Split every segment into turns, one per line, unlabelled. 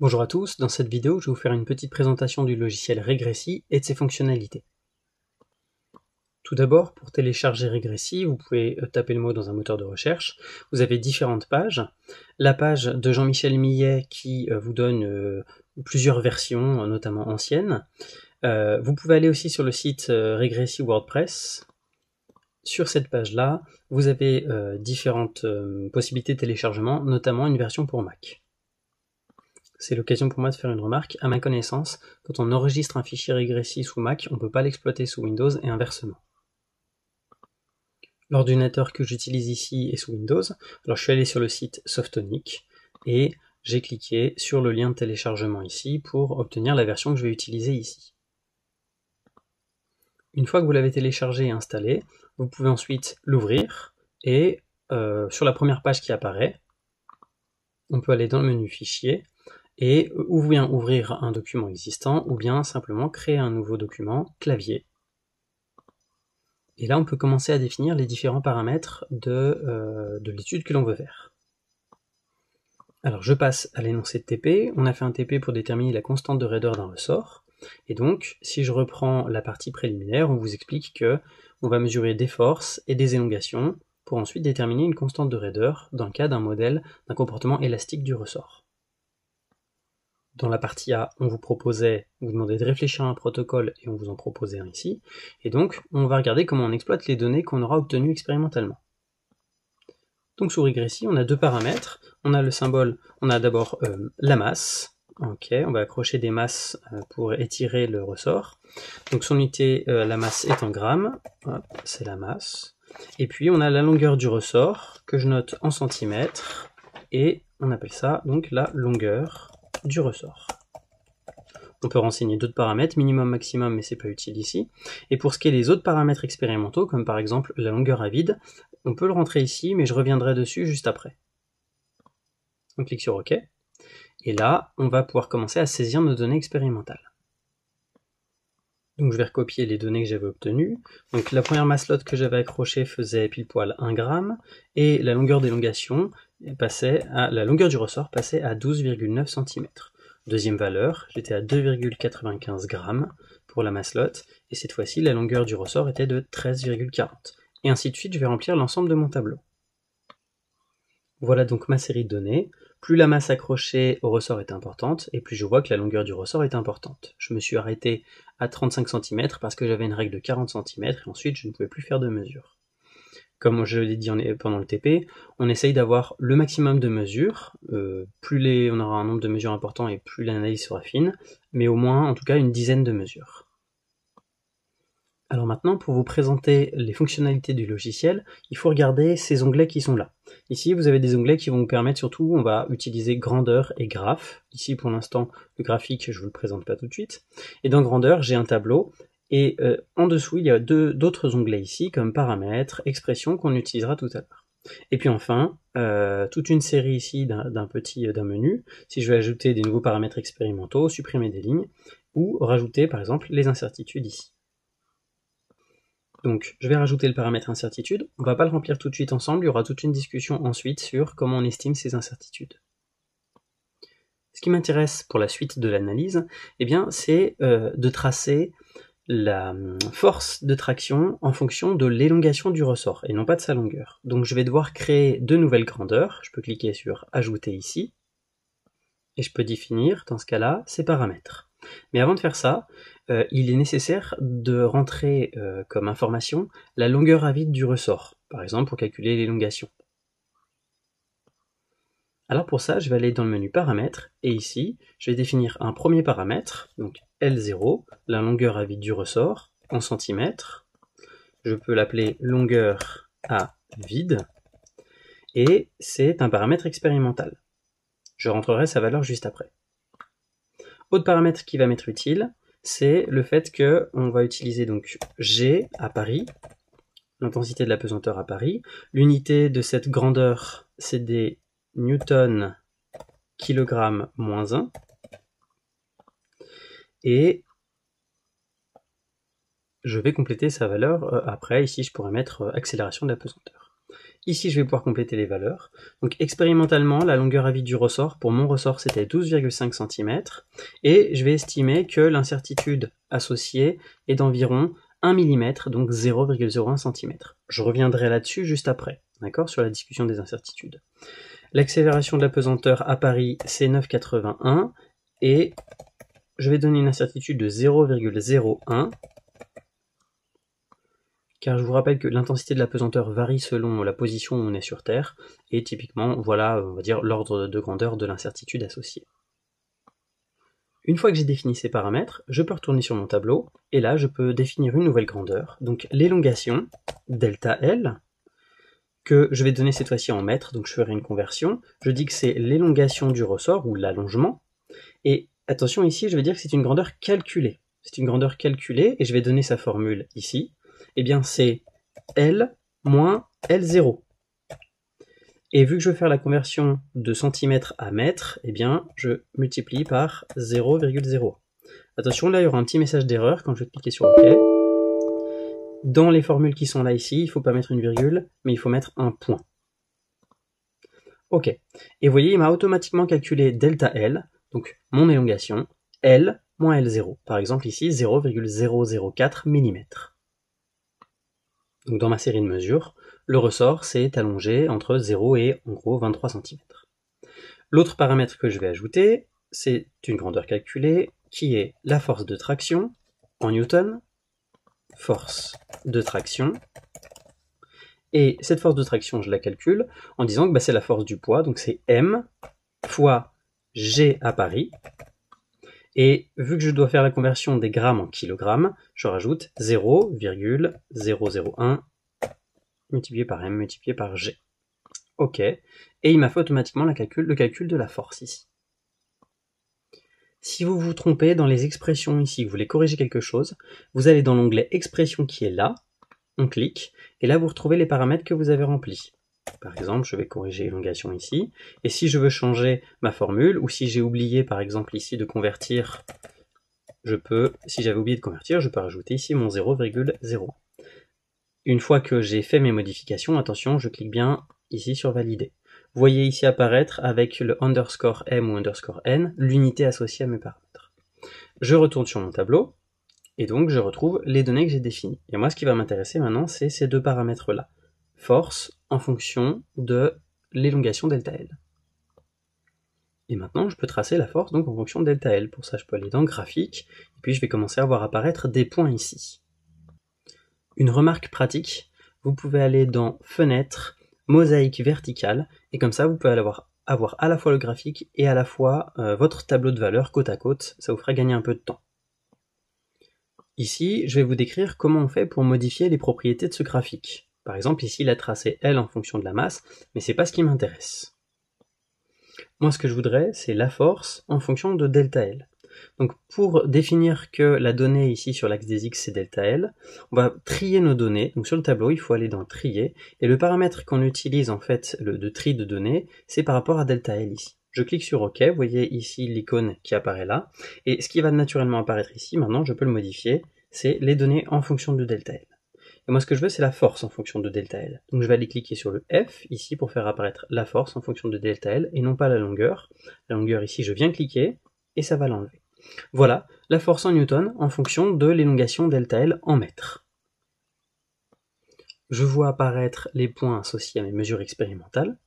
Bonjour à tous, dans cette vidéo je vais vous faire une petite présentation du logiciel Regressi et de ses fonctionnalités. Tout d'abord, pour télécharger Regressi, vous pouvez euh, taper le mot dans un moteur de recherche. Vous avez différentes pages. La page de Jean-Michel Millet qui euh, vous donne euh, plusieurs versions, notamment anciennes. Vous pouvez aller aussi sur le site Regressi WordPress, sur cette page-là, vous avez différentes possibilités de téléchargement, notamment une version pour Mac c'est l'occasion pour moi de faire une remarque. À ma connaissance, quand on enregistre un fichier régressif sous Mac, on ne peut pas l'exploiter sous Windows et inversement. L'ordinateur que j'utilise ici est sous Windows. Alors je suis allé sur le site Softonic et j'ai cliqué sur le lien de téléchargement ici pour obtenir la version que je vais utiliser ici. Une fois que vous l'avez téléchargé et installé, vous pouvez ensuite l'ouvrir et euh, sur la première page qui apparaît, on peut aller dans le menu Fichier, et ou bien ouvrir un document existant, ou bien simplement créer un nouveau document clavier. Et là, on peut commencer à définir les différents paramètres de, euh, de l'étude que l'on veut faire. Alors je passe à l'énoncé de TP, on a fait un TP pour déterminer la constante de raideur d'un ressort, et donc si je reprends la partie préliminaire, on vous explique que on va mesurer des forces et des élongations pour ensuite déterminer une constante de raideur dans le cas d'un modèle d'un comportement élastique du ressort. Dans la partie A, on vous proposait, vous demandait de réfléchir à un protocole et on vous en proposait un ici. Et donc, on va regarder comment on exploite les données qu'on aura obtenues expérimentalement. Donc sous Régressie, on a deux paramètres. On a le symbole, on a d'abord euh, la masse. Ok, on va accrocher des masses euh, pour étirer le ressort. Donc son unité, euh, la masse est en grammes. C'est la masse. Et puis on a la longueur du ressort que je note en centimètres. Et on appelle ça donc la longueur du ressort. On peut renseigner d'autres paramètres, minimum, maximum, mais c'est pas utile ici. Et pour ce qui est des autres paramètres expérimentaux, comme par exemple la longueur à vide, on peut le rentrer ici, mais je reviendrai dessus juste après. On clique sur OK. Et là, on va pouvoir commencer à saisir nos données expérimentales. Donc je vais recopier les données que j'avais obtenues. Donc la première lot que j'avais accrochée faisait pile poil 1 gramme, et la longueur d'élongation à, la longueur du ressort passait à 12,9 cm. Deuxième valeur, j'étais à 2,95 g pour la masse lotte et cette fois-ci la longueur du ressort était de 13,40. Et ainsi de suite, je vais remplir l'ensemble de mon tableau. Voilà donc ma série de données. Plus la masse accrochée au ressort est importante, et plus je vois que la longueur du ressort est importante. Je me suis arrêté à 35 cm parce que j'avais une règle de 40 cm, et ensuite je ne pouvais plus faire de mesure comme je l'ai dit pendant le TP, on essaye d'avoir le maximum de mesures. Euh, plus on aura un nombre de mesures important et plus l'analyse sera fine, mais au moins, en tout cas, une dizaine de mesures. Alors maintenant, pour vous présenter les fonctionnalités du logiciel, il faut regarder ces onglets qui sont là. Ici, vous avez des onglets qui vont vous permettre surtout, on va utiliser grandeur et graphe. Ici, pour l'instant, le graphique, je ne vous le présente pas tout de suite. Et dans grandeur, j'ai un tableau et euh, en dessous, il y a d'autres onglets ici, comme paramètres, expressions qu'on utilisera tout à l'heure. Et puis enfin, euh, toute une série ici d'un, petit euh, d'un menu, si je veux ajouter des nouveaux paramètres expérimentaux, supprimer des lignes, ou rajouter par exemple les incertitudes ici. Donc je vais rajouter le paramètre incertitude, on ne va pas le remplir tout de suite ensemble, il y aura toute une discussion ensuite sur comment on estime ces incertitudes. Ce qui m'intéresse pour la suite de l'analyse, eh c'est de tracer la hum, force de traction en fonction de l'élongation du ressort et non pas de sa longueur. Donc je vais devoir créer deux nouvelles grandeurs. Je peux cliquer sur Ajouter ici et je peux définir dans ce cas-là ces paramètres. Mais avant de faire ça, euh, il est nécessaire de rentrer euh, comme information la longueur à vide du ressort, par exemple pour calculer l'élongation. Alors pour ça, je vais aller dans le menu paramètres et ici, je vais définir un premier paramètre, donc L0, la longueur à vide du ressort en centimètres. Je peux l'appeler longueur à vide et c'est un paramètre expérimental. Je rentrerai sa valeur juste après. Autre paramètre qui va m'être utile, c'est le fait que on va utiliser donc G à Paris, l'intensité de la pesanteur à Paris. L'unité de cette grandeur, c'est des newton kilogramme moins 1 et je vais compléter sa valeur euh, après. Ici, je pourrais mettre euh, accélération de la pesanteur. Ici, je vais pouvoir compléter les valeurs. Donc, expérimentalement, la longueur à vide du ressort, pour mon ressort, c'était 12,5 cm. Et je vais estimer que l'incertitude associée est d'environ 1 mm, donc 0,01 cm. Je reviendrai là-dessus juste après d'accord, sur la discussion des incertitudes. L'accélération de la pesanteur à Paris, c'est 9,81, et je vais donner une incertitude de 0,01, car je vous rappelle que l'intensité de la pesanteur varie selon la position où on est sur Terre, et typiquement, voilà, on va dire, l'ordre de grandeur de l'incertitude associée. Une fois que j'ai défini ces paramètres, je peux retourner sur mon tableau, et là je peux définir une nouvelle grandeur, donc l'élongation, delta L, que je vais donner cette fois-ci en mètres, donc je ferai une conversion. Je dis que c'est l'élongation du ressort ou l'allongement. Et attention ici, je vais dire que c'est une grandeur calculée. C'est une grandeur calculée et je vais donner sa formule ici. et eh bien c'est L moins L0. Et vu que je veux faire la conversion de centimètres à mètres, et eh bien je multiplie par 0,0. Attention, là il y aura un petit message d'erreur quand je vais cliquer sur OK dans les formules qui sont là ici, il ne faut pas mettre une virgule, mais il faut mettre un point. Ok. Et vous voyez, il m'a automatiquement calculé delta L, donc mon élongation, L moins L0. Par exemple ici, 0,004 mm. Donc dans ma série de mesures, le ressort s'est allongé entre 0 et en gros 23 cm. L'autre paramètre que je vais ajouter, c'est une grandeur calculée qui est la force de traction en Newton force de traction. Et cette force de traction, je la calcule en disant que bah, c'est la force du poids, donc c'est M fois G à Paris. Et vu que je dois faire la conversion des grammes en kilogrammes, je rajoute 0,001 multiplié par M multiplié par G. OK. Et il m'a fait automatiquement le calcul de la force ici. Si vous vous trompez dans les expressions ici, vous voulez corriger quelque chose, vous allez dans l'onglet Expression qui est là, on clique, et là vous retrouvez les paramètres que vous avez remplis. Par exemple, je vais corriger élongation ici, et si je veux changer ma formule, ou si j'ai oublié par exemple ici de convertir, je peux, si j'avais oublié de convertir, je peux rajouter ici mon 0,0. Une fois que j'ai fait mes modifications, attention, je clique bien ici sur valider. Vous voyez ici apparaître avec le underscore m ou underscore n l'unité associée à mes paramètres. Je retourne sur mon tableau et donc je retrouve les données que j'ai définies. Et moi ce qui va m'intéresser maintenant c'est ces deux paramètres là. Force en fonction de l'élongation delta L. Et maintenant, je peux tracer la force donc en fonction delta L. Pour ça, je peux aller dans graphique, et puis je vais commencer à voir apparaître des points ici. Une remarque pratique, vous pouvez aller dans fenêtre, mosaïque verticale, et comme ça vous pouvez avoir, à la fois le graphique et à la fois euh, votre tableau de valeur côte à côte, ça vous fera gagner un peu de temps. Ici, je vais vous décrire comment on fait pour modifier les propriétés de ce graphique. Par exemple, ici, la trace est L en fonction de la masse, mais c'est pas ce qui m'intéresse. Moi, ce que je voudrais, c'est la force en fonction de delta L. Donc pour définir que la donnée ici sur l'axe des x c'est delta L, on va trier nos données. Donc sur le tableau, il faut aller dans trier. Et le paramètre qu'on utilise en fait le, de tri de données, c'est par rapport à delta L ici. Je clique sur OK, vous voyez ici l'icône qui apparaît là. Et ce qui va naturellement apparaître ici, maintenant je peux le modifier, c'est les données en fonction de delta L. Et moi, ce que je veux, c'est la force en fonction de delta L. Donc, je vais aller cliquer sur le F ici pour faire apparaître la force en fonction de delta L et non pas la longueur. La longueur ici, je viens cliquer et ça va l'enlever. Voilà la force en newton en fonction de l'élongation delta L en mètres. Je vois apparaître les points associés à mes mesures expérimentales.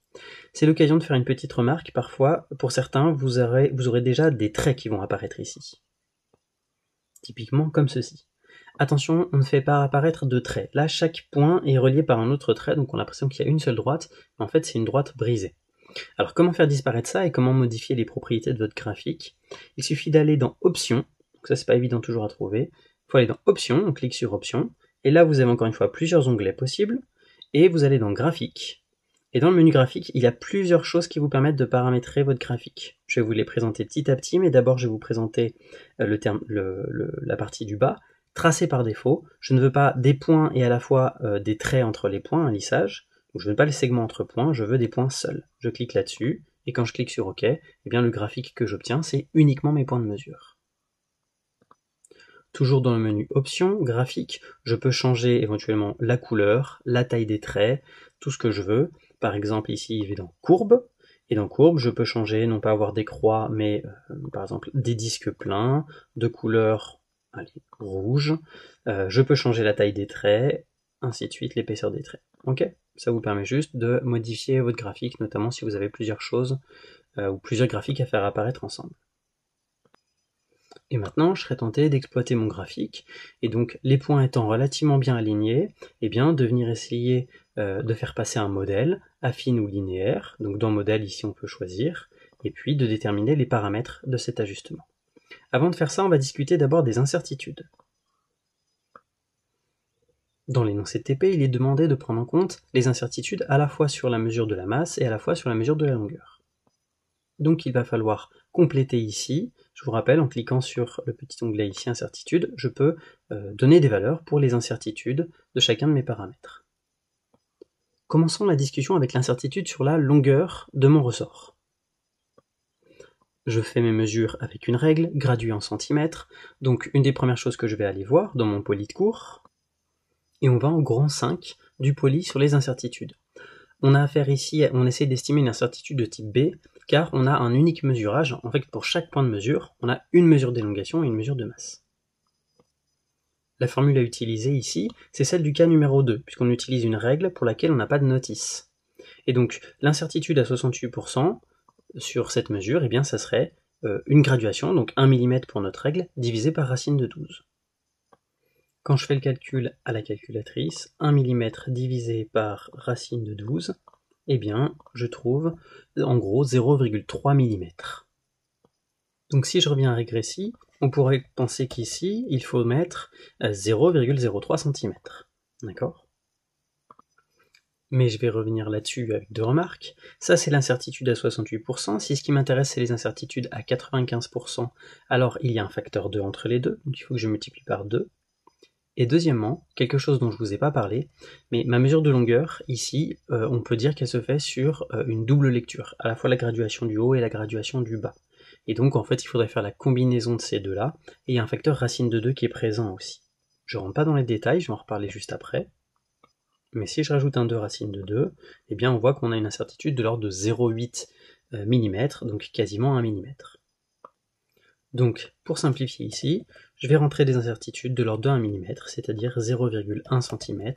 C'est l'occasion de faire une petite remarque. Parfois, pour certains, vous aurez, vous aurez déjà des traits qui vont apparaître ici. Typiquement comme ceci. Attention, on ne fait pas apparaître de traits. Là, chaque point est relié par un autre trait, donc on a l'impression qu'il y a une seule droite, en fait c'est une droite brisée. Alors comment faire disparaître ça et comment modifier les propriétés de votre graphique Il suffit d'aller dans Options, ça c'est pas évident toujours à trouver, il faut aller dans Options, on clique sur Options, et là vous avez encore une fois plusieurs onglets possibles, et vous allez dans Graphique. Et dans le menu graphique, il y a plusieurs choses qui vous permettent de paramétrer votre graphique. Je vais vous les présenter petit à petit, mais d'abord je vais vous présenter euh, la partie du bas, tracé par défaut. Je ne veux pas des points et à la fois euh, des traits entre les points, un lissage je ne veux pas les segments entre points, je veux des points seuls. Je clique là-dessus, et quand je clique sur OK, eh bien le graphique que j'obtiens, c'est uniquement mes points de mesure. Toujours dans le menu Options, Graphique, je peux changer éventuellement la couleur, la taille des traits, tout ce que je veux. Par exemple, ici, je vais dans Courbe, et dans Courbe, je peux changer, non pas avoir des croix, mais euh, par exemple des disques pleins, de couleur rouge. Euh, je peux changer la taille des traits, ainsi de suite, l'épaisseur des traits. OK ça vous permet juste de modifier votre graphique, notamment si vous avez plusieurs choses euh, ou plusieurs graphiques à faire apparaître ensemble. Et maintenant, je serais tenté d'exploiter mon graphique, et donc les points étant relativement bien alignés, eh bien, de venir essayer euh, de faire passer un modèle, affine ou linéaire, donc dans modèle ici on peut choisir, et puis de déterminer les paramètres de cet ajustement. Avant de faire ça, on va discuter d'abord des incertitudes. Dans l'énoncé TP, il est demandé de prendre en compte les incertitudes à la fois sur la mesure de la masse et à la fois sur la mesure de la longueur. Donc il va falloir compléter ici. Je vous rappelle, en cliquant sur le petit onglet ici "incertitudes", je peux euh, donner des valeurs pour les incertitudes de chacun de mes paramètres. Commençons la discussion avec l'incertitude sur la longueur de mon ressort. Je fais mes mesures avec une règle graduée en centimètres, donc une des premières choses que je vais aller voir dans mon poly de cours, et on va en grand 5 du poli sur les incertitudes. On a affaire ici, on essaie d'estimer une incertitude de type B, car on a un unique mesurage. En fait, pour chaque point de mesure, on a une mesure d'élongation et une mesure de masse. La formule à utiliser ici, c'est celle du cas numéro 2, puisqu'on utilise une règle pour laquelle on n'a pas de notice. Et donc, l'incertitude à 68% sur cette mesure, eh bien, ça serait euh, une graduation, donc 1 mm pour notre règle, divisé par racine de 12. Quand je fais le calcul à la calculatrice, 1 mm divisé par racine de 12, eh bien, je trouve en gros 0,3 mm. Donc si je reviens à régressie, on pourrait penser qu'ici, il faut mettre 0,03 euh, cm. D'accord mais je vais revenir là-dessus avec deux remarques. Ça, c'est l'incertitude à 68%. Si ce qui m'intéresse, c'est les incertitudes à 95%, alors il y a un facteur 2 entre les deux, donc il faut que je multiplie par 2. Et deuxièmement, quelque chose dont je vous ai pas parlé, mais ma mesure de longueur, ici, euh, on peut dire qu'elle se fait sur euh, une double lecture, à la fois la graduation du haut et la graduation du bas. Et donc, en fait, il faudrait faire la combinaison de ces deux-là, et il y a un facteur racine de 2 qui est présent aussi. Je rentre pas dans les détails, je vais en reparler juste après. Mais si je rajoute un 2 racine de 2, eh bien on voit qu'on a une incertitude de l'ordre de 0,8 euh, mm, donc quasiment 1 mm. Donc, pour simplifier ici, je vais rentrer des incertitudes de l'ordre de 1 mm, c'est-à-dire 0,1 cm,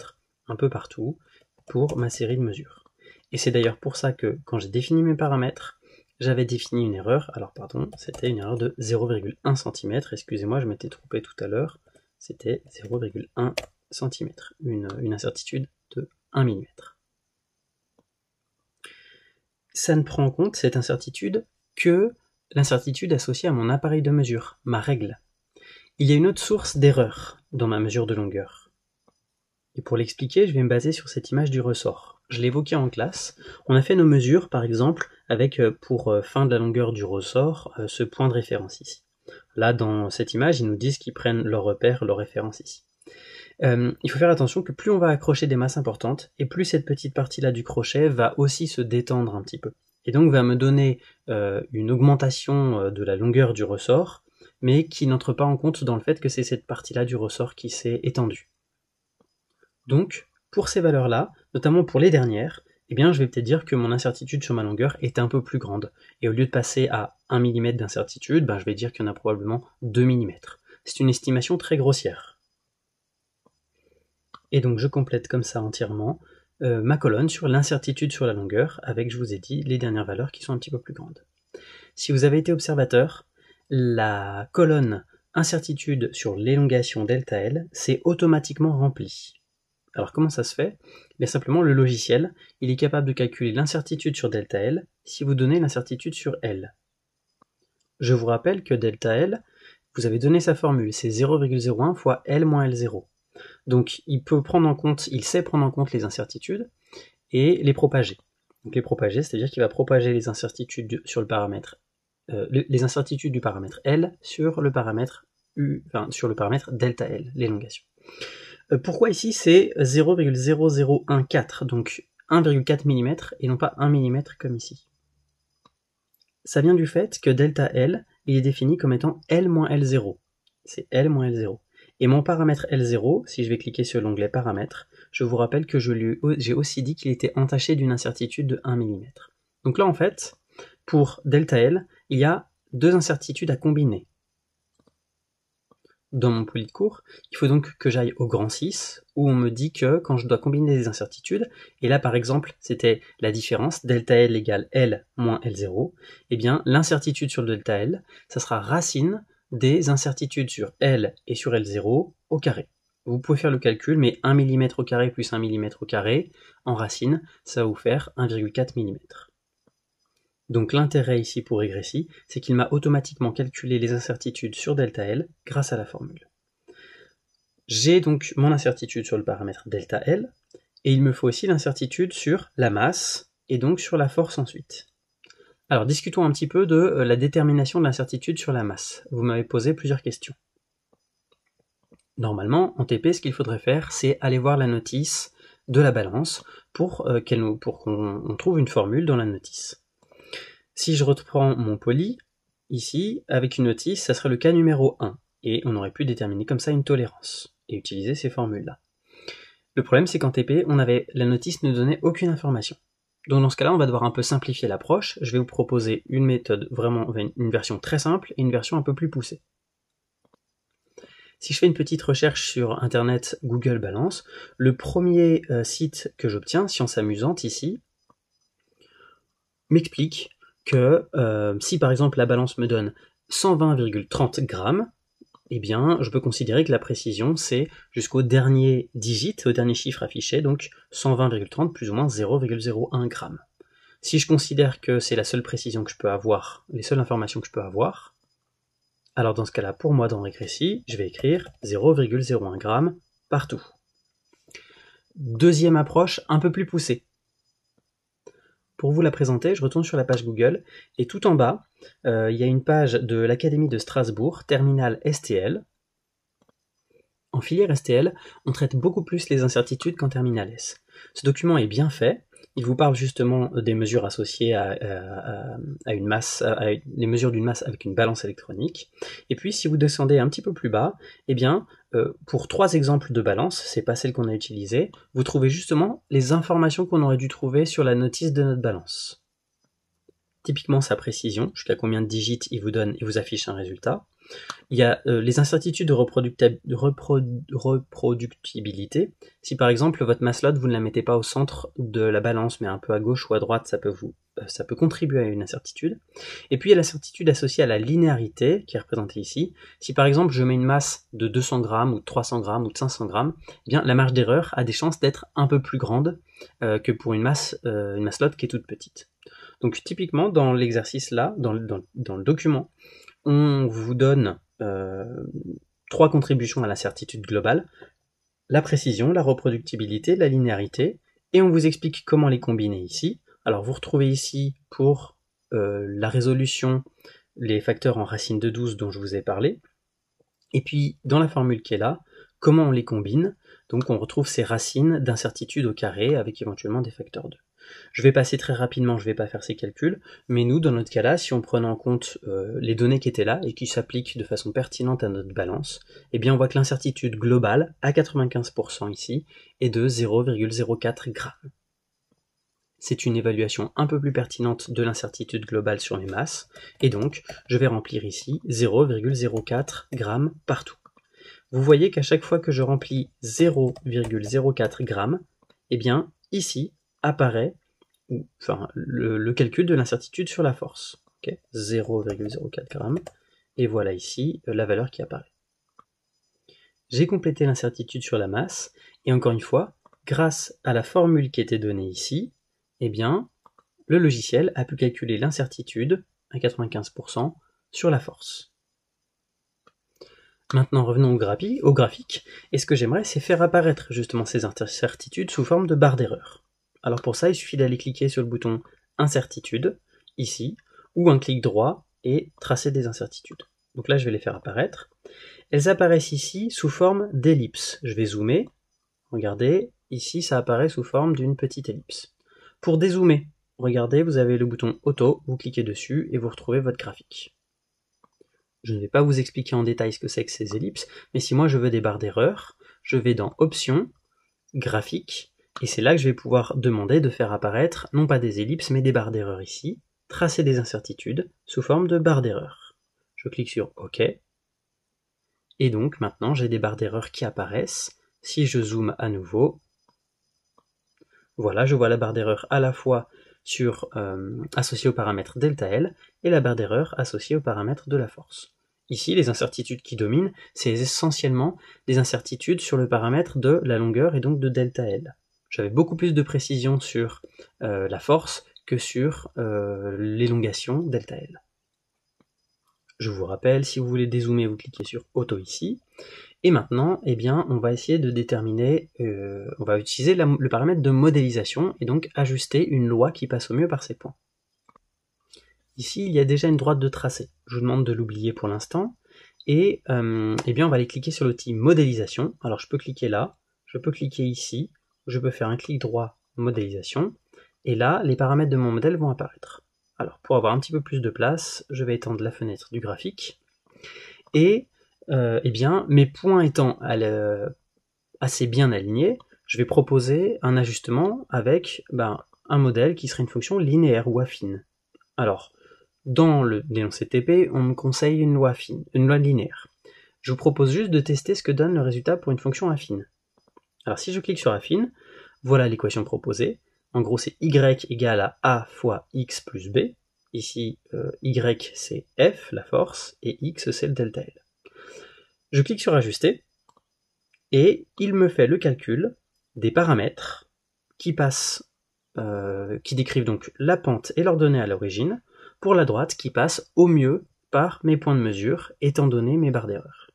un peu partout, pour ma série de mesures. Et c'est d'ailleurs pour ça que, quand j'ai défini mes paramètres, j'avais défini une erreur, alors pardon, c'était une erreur de 0,1 cm, excusez-moi, je m'étais trompé tout à l'heure, c'était 0,1 cm, une, incertitude de 1 mm. Ça ne prend en compte, cette incertitude, que l'incertitude associée à mon appareil de mesure, ma règle. Il y a une autre source d'erreur dans ma mesure de longueur. Et pour l'expliquer, je vais me baser sur cette image du ressort. Je l'évoquais en classe. On a fait nos mesures, par exemple, avec euh, pour euh, fin de la longueur du ressort euh, ce point de référence ici. Là, dans cette image, ils nous disent qu'ils prennent leur repère, leur référence ici. il faut faire attention que plus on va accrocher des masses importantes, et plus cette petite partie-là du crochet va aussi se détendre un petit peu et donc va me donner euh, une augmentation euh, de la longueur du ressort, mais qui n'entre pas en compte dans le fait que c'est cette partie-là du ressort qui s'est étendue. Donc, pour ces valeurs-là, notamment pour les dernières, eh bien, je vais peut-être dire que mon incertitude sur ma longueur est un peu plus grande. Et au lieu de passer à 1 mm d'incertitude, bah, je vais dire qu'il y en a probablement 2 mm. C'est une estimation très grossière. Et donc je complète comme ça entièrement. Euh, ma colonne sur l'incertitude sur la longueur, avec, je vous ai dit, les dernières valeurs qui sont un petit peu plus grandes. Si vous avez été observateur, la colonne incertitude sur l'élongation delta L s'est automatiquement remplie. Alors comment ça se fait Bien simplement le logiciel, il est capable de calculer l'incertitude sur delta L si vous donnez l'incertitude sur L. Je vous rappelle que delta L, vous avez donné sa formule, c'est 0,01 fois L moins L0. Donc il peut prendre en compte, il sait prendre en compte les incertitudes et les propager. Donc les propager, c'est-à-dire qu'il va propager les incertitudes sur le paramètre, euh, les incertitudes du paramètre L sur le paramètre U, sur le paramètre delta L, l'élongation. Euh, pourquoi ici c'est 0,0014, donc 1,4 mm et non pas 1 mm comme ici Ça vient du fait que delta L, il est défini comme étant L L0. C'est L L0. Et mon paramètre L0, si je vais cliquer sur l'onglet paramètres, je vous rappelle que j'ai aussi dit qu'il était entaché d'une incertitude de 1 mm. Donc là, en fait, pour delta L, il y a deux incertitudes à combiner. Dans mon poly de cours, il faut donc que j'aille au grand 6, où on me dit que quand je dois combiner des incertitudes, et là par exemple c'était la différence, delta L égale L moins L0, et eh bien l'incertitude sur le delta L, ça sera racine des incertitudes sur L et sur L0 au carré. Vous pouvez faire le calcul, mais 1 mm au carré plus 1 mm au carré en racine, ça va vous faire 1,4 mm. Donc l'intérêt ici pour Régressi, c'est qu'il m'a automatiquement calculé les incertitudes sur delta L grâce à la formule. J'ai donc mon incertitude sur le paramètre delta L, et il me faut aussi l'incertitude sur la masse, et donc sur la force ensuite. Alors discutons un petit peu de euh, la détermination de l'incertitude sur la masse. Vous m'avez posé plusieurs questions. Normalement, en TP, ce qu'il faudrait faire, c'est aller voir la notice de la balance pour euh, qu'on trouve une formule dans la notice. Si je reprends mon poly, ici, avec une notice, ça serait le cas numéro 1, et on aurait pu déterminer comme ça une tolérance, et utiliser ces formules-là. Le problème, c'est qu'en TP, on avait, la notice ne donnait aucune information. Donc dans ce cas-là, on va devoir un peu simplifier l'approche. Je vais vous proposer une méthode vraiment, une version très simple et une version un peu plus poussée. Si je fais une petite recherche sur Internet Google Balance, le premier euh, site que j'obtiens, Science Amusante ici, m'explique que euh, si par exemple la balance me donne 120,30 grammes, eh bien, je peux considérer que la précision, c'est jusqu'au dernier digit, au dernier chiffre affiché, donc 120,30 plus ou moins 0,01 g. Si je considère que c'est la seule précision que je peux avoir, les seules informations que je peux avoir, alors dans ce cas-là, pour moi, dans Récrécy, je vais écrire 0,01 g partout. Deuxième approche un peu plus poussée. Pour vous la présenter, je retourne sur la page Google et tout en bas, euh, il y a une page de l'Académie de Strasbourg, Terminal STL. En filière STL, on traite beaucoup plus les incertitudes qu'en Terminal S. Ce document est bien fait. Il vous parle justement des mesures associées à, une masse, les mesures d'une masse avec une balance électronique. Et puis, si vous descendez un petit peu plus bas, eh bien, euh, pour trois exemples de balance, c'est pas celle qu'on a utilisée, vous trouvez justement les informations qu'on aurait dû trouver sur la notice de notre balance. Typiquement sa précision, jusqu'à combien de digits il vous donne, et vous affiche un résultat. Il y a euh, les incertitudes de, reproductibilité. Si par exemple votre maslotte, vous ne la mettez pas au centre de la balance, mais un peu à gauche ou à droite, ça peut vous euh, ça peut contribuer à une incertitude. Et puis il y a l'incertitude associée à la linéarité qui est représentée ici. Si par exemple je mets une masse de 200 grammes ou de 300 grammes ou de 500 grammes, eh bien la marge d'erreur a des chances d'être un peu plus grande euh, que pour une masse, euh, une qui est toute petite. Donc typiquement dans l'exercice là, dans, le document, on vous donne euh, trois contributions à la certitude globale la précision, la reproductibilité, la linéarité, et on vous explique comment les combiner ici alors vous retrouvez ici pour euh, la résolution les facteurs en racine de 12 dont je vous ai parlé. Et puis dans la formule qui est là, comment on les combine Donc on retrouve ces racines d'incertitude au carré avec éventuellement des facteurs 2. Je vais passer très rapidement, je ne vais pas faire ces calculs, mais nous, dans notre cas-là, si on prenait en compte euh, les données qui étaient là et qui s'appliquent de façon pertinente à notre balance, eh bien on voit que l'incertitude globale, à 95% ici, est de 0,04 grammes. C'est une évaluation un peu plus pertinente de l'incertitude globale sur les masses, et donc je vais remplir ici 0,04 g partout. Vous voyez qu'à chaque fois que je remplis 0,04 g, eh bien ici apparaît ou, enfin, le, calcul de l'incertitude sur la force. 0,04 g, et voilà ici euh, la valeur qui apparaît. J'ai complété l'incertitude sur la masse, et encore une fois, grâce à la formule qui était donnée ici, eh bien, le logiciel a pu calculer l'incertitude, à 95%, sur la force. Maintenant, revenons au, graphique, et ce que j'aimerais, c'est faire apparaître justement ces incertitudes sous forme de barres d'erreur. Alors pour ça, il suffit d'aller cliquer sur le bouton Incertitude, ici, ou un clic droit, et tracer des incertitudes. Donc là, je vais les faire apparaître. Elles apparaissent ici sous forme d'ellipse. Je vais zoomer. Regardez, ici, ça apparaît sous forme d'une petite ellipse. Pour dézoomer, regardez, vous avez le bouton Auto, vous cliquez dessus et vous retrouvez votre graphique. Je ne vais pas vous expliquer en détail ce que c'est que ces ellipses, mais si moi je veux des barres d'erreur, je vais dans Options, Graphique, et c'est là que je vais pouvoir demander de faire apparaître non pas des ellipses mais des barres d'erreur ici, tracer des incertitudes sous forme de barres d'erreur. Je clique sur OK, et donc maintenant j'ai des barres d'erreur qui apparaissent. Si je zoome à nouveau, voilà, je vois la barre d'erreur à la fois sur, euh, associée au paramètre delta L et la barre d'erreur associée au paramètre de la force. Ici, les incertitudes qui dominent, c'est essentiellement des incertitudes sur le paramètre de la longueur et donc de delta L. J'avais beaucoup plus de précision sur euh, la force que sur euh, l'élongation delta L. Je vous rappelle, si vous voulez dézoomer, vous cliquez sur Auto ici. Et maintenant, eh bien, on va essayer de déterminer, euh, on va utiliser le paramètre de modélisation et donc ajuster une loi qui passe au mieux par ces points. Ici, il y a déjà une droite de tracé. Je vous demande de l'oublier pour l'instant. Et euh, eh bien, on va aller cliquer sur l'outil modélisation. Alors, je peux cliquer là, je peux cliquer ici, je peux faire un clic droit modélisation. Et là, les paramètres de mon modèle vont apparaître. Alors, pour avoir un petit peu plus de place, je vais étendre la fenêtre du graphique. Et euh, eh bien, mes points étant euh, assez bien alignés, je vais proposer un ajustement avec ben, un modèle qui serait une fonction linéaire ou affine. Alors, dans le dénoncé TP, on me conseille une loi affine, une loi linéaire. Je vous propose juste de tester ce que donne le résultat pour une fonction affine. Alors si je clique sur affine, voilà l'équation proposée. En gros, c'est y égale à a fois x plus b. Ici, euh, y c'est f, la force, et x c'est le delta L. Je clique sur ajuster et il me fait le calcul des paramètres qui passent, euh, qui décrivent donc la pente et l'ordonnée à l'origine, pour la droite qui passe au mieux par mes points de mesure, étant donné mes barres d'erreur.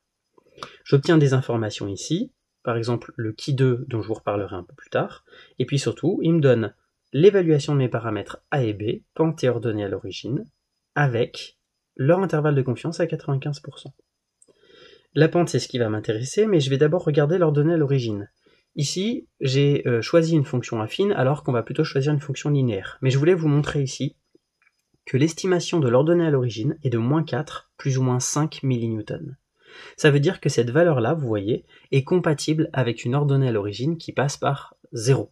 J'obtiens des informations ici, par exemple le qui 2 dont je vous reparlerai un peu plus tard, et puis surtout, il me donne l'évaluation de mes paramètres A et B, pente et ordonnée à l'origine, avec leur intervalle de confiance à 95%. La pente, c'est ce qui va m'intéresser, mais je vais d'abord regarder l'ordonnée à l'origine. Ici, j'ai euh, choisi une fonction affine alors qu'on va plutôt choisir une fonction linéaire. Mais je voulais vous montrer ici que l'estimation de l'ordonnée à l'origine est de moins 4, plus ou moins 5 mN. Ça veut dire que cette valeur-là, vous voyez, est compatible avec une ordonnée à l'origine qui passe par 0.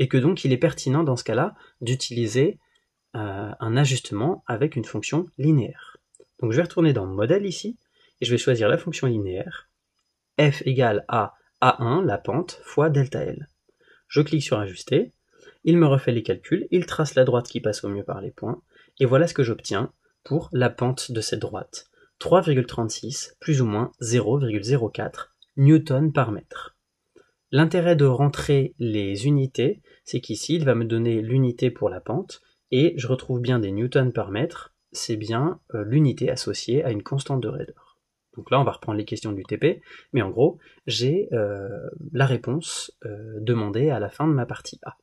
Et que donc il est pertinent dans ce cas-là d'utiliser euh, un ajustement avec une fonction linéaire. Donc je vais retourner dans le modèle ici, et je vais choisir la fonction linéaire f égale à a1, la pente, fois delta L. Je clique sur ajuster, il me refait les calculs, il trace la droite qui passe au mieux par les points, et voilà ce que j'obtiens pour la pente de cette droite. 3,36 plus ou moins 0,04 newton par mètre. L'intérêt de rentrer les unités, c'est qu'ici, il va me donner l'unité pour la pente, et je retrouve bien des newtons par mètre, c'est bien euh, l'unité associée à une constante de raideur. Donc là, on va reprendre les questions du TP, mais en gros, j'ai euh, la réponse euh, demandée à la fin de ma partie A.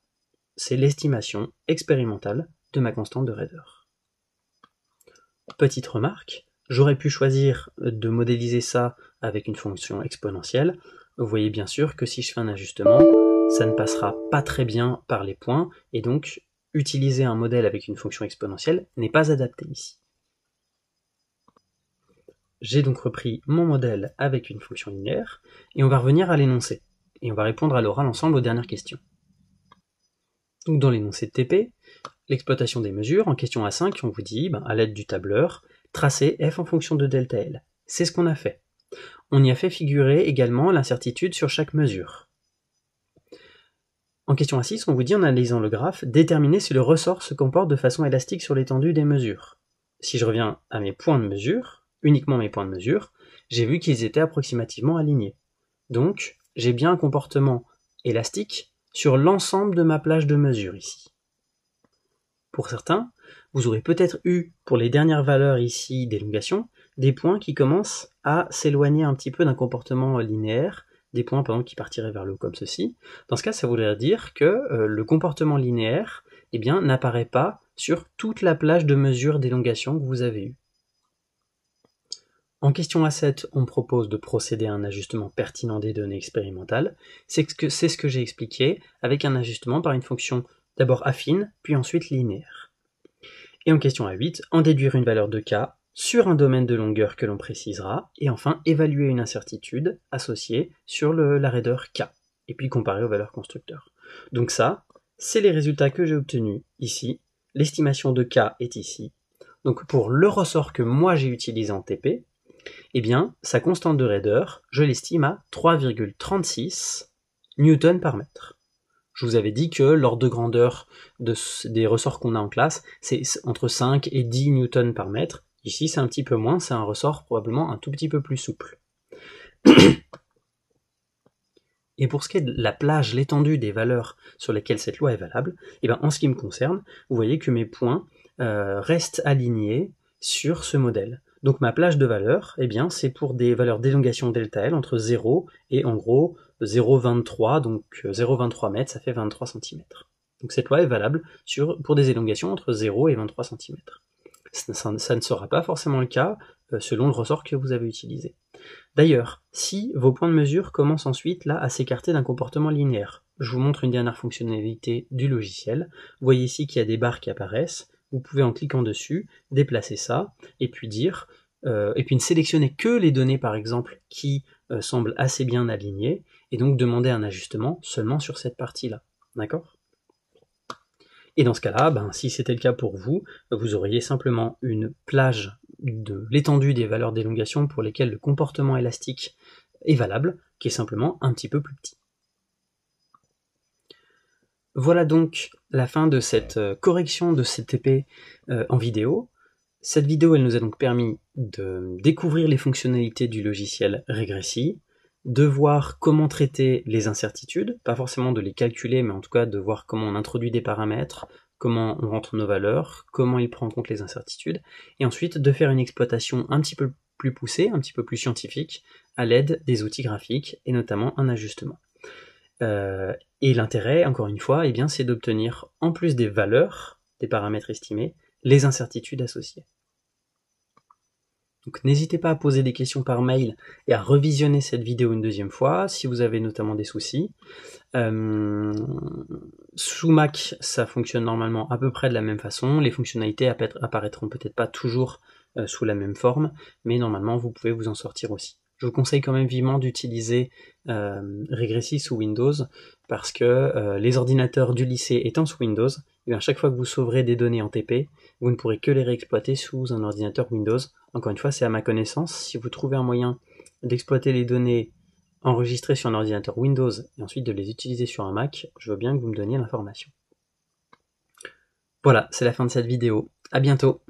C'est l'estimation expérimentale de ma constante de raideur. Petite remarque, j'aurais pu choisir de modéliser ça avec une fonction exponentielle. Vous voyez bien sûr que si je fais un ajustement, ça ne passera pas très bien par les points, et donc utiliser un modèle avec une fonction exponentielle n'est pas adapté ici j'ai donc repris mon modèle avec une fonction linéaire, et on va revenir à l'énoncé, et on va répondre à l'oral ensemble aux dernières questions. Donc dans l'énoncé de TP, l'exploitation des mesures, en question A5, on vous dit, ben, à l'aide du tableur, tracer f en fonction de ΔL. C'est ce qu'on a fait. On y a fait figurer également l'incertitude sur chaque mesure. En question A6, on vous dit en analysant le graphe, déterminer si le ressort se comporte de façon élastique sur l'étendue des mesures. Si je reviens à mes points de mesure, uniquement mes points de mesure, j'ai vu qu'ils étaient approximativement alignés. Donc, j'ai bien un comportement élastique sur l'ensemble de ma plage de mesure ici. Pour certains, vous aurez peut-être eu, pour les dernières valeurs ici d'élongation, des points qui commencent à s'éloigner un petit peu d'un comportement linéaire, des points par qui partiraient vers le haut comme ceci. Dans ce cas, ça voudrait dire que euh, le comportement linéaire eh bien, n'apparaît pas sur toute la plage de mesure d'élongation que vous avez eue. En question A7, on propose de procéder à un ajustement pertinent des données expérimentales. C'est ce que, j'ai expliqué avec un ajustement par une fonction d'abord affine, puis ensuite linéaire. Et en question A8, en déduire une valeur de k sur un domaine de longueur que l'on précisera, et enfin évaluer une incertitude associée sur la raideur k, et puis comparer aux valeurs constructeurs. Donc ça, c'est les résultats que j'ai obtenus ici. L'estimation de k est ici. Donc pour le ressort que moi j'ai utilisé en TP, eh bien, sa constante de raideur, je l'estime à 3,36 newtons par mètre. Je vous avais dit que l'ordre de grandeur des ressorts qu'on a en classe, c'est entre 5 et 10 newtons par mètre. Ici, c'est un petit peu moins, c'est un ressort probablement un tout petit peu plus souple. Et pour ce qui est de la plage, l'étendue des valeurs sur lesquelles cette loi est valable, eh bien, en ce qui me concerne, vous voyez que mes points euh, restent alignés sur ce modèle. Donc ma plage de valeur, eh bien, c'est pour des valeurs d'élongation delta L entre 0 et en gros 0,23, donc 0,23 euh, mètres, ça fait 23 cm. Donc cette loi est valable sur, pour des élongations entre 0 et 23 cm. Ça, ne sera pas forcément le cas euh, selon le ressort que vous avez utilisé. D'ailleurs, si vos points de mesure commencent ensuite là à s'écarter d'un comportement linéaire, je vous montre une dernière fonctionnalité du logiciel. Vous voyez ici qu'il y a des barres qui apparaissent vous pouvez en cliquant dessus déplacer ça et puis dire euh, et puis ne sélectionner que les données par exemple qui euh, semblent assez bien alignées et donc demander un ajustement seulement sur cette partie là d'accord et dans ce cas-là, ben, si c'était le cas pour vous, vous auriez simplement une plage de l'étendue des valeurs d'élongation pour lesquelles le comportement élastique est valable, qui est simplement un petit peu plus petit. Voilà donc la fin de cette euh, correction de cette euh, en vidéo. Cette vidéo, elle nous a donc permis de découvrir les fonctionnalités du logiciel Regressi, de voir comment traiter les incertitudes, pas forcément de les calculer, mais en tout cas de voir comment on introduit des paramètres, comment on rentre nos valeurs, comment il prend en compte les incertitudes, et ensuite de faire une exploitation un petit peu plus poussée, un petit peu plus scientifique, à l'aide des outils graphiques et notamment un ajustement. Euh, et l'intérêt, encore une fois, eh c'est d'obtenir, en plus des valeurs, des paramètres estimés, les incertitudes associées. Donc n'hésitez pas à poser des questions par mail et à revisionner cette vidéo une deuxième fois si vous avez notamment des soucis. Euh, sous Mac, ça fonctionne normalement à peu près de la même façon. Les fonctionnalités apparaîtront peut-être pas toujours euh, sous la même forme, mais normalement vous pouvez vous en sortir aussi. Je vous conseille quand même vivement d'utiliser euh, sous Windows parce que euh, les ordinateurs du lycée étant sous Windows, eh à chaque fois que vous sauverez des données en TP, vous ne pourrez que les réexploiter sous un ordinateur Windows. Encore une fois, c'est à ma connaissance. Si vous trouvez un moyen d'exploiter les données enregistrées sur un ordinateur Windows et ensuite de les utiliser sur un Mac, je veux bien que vous me donniez l'information. Voilà, c'est la fin de cette vidéo. A bientôt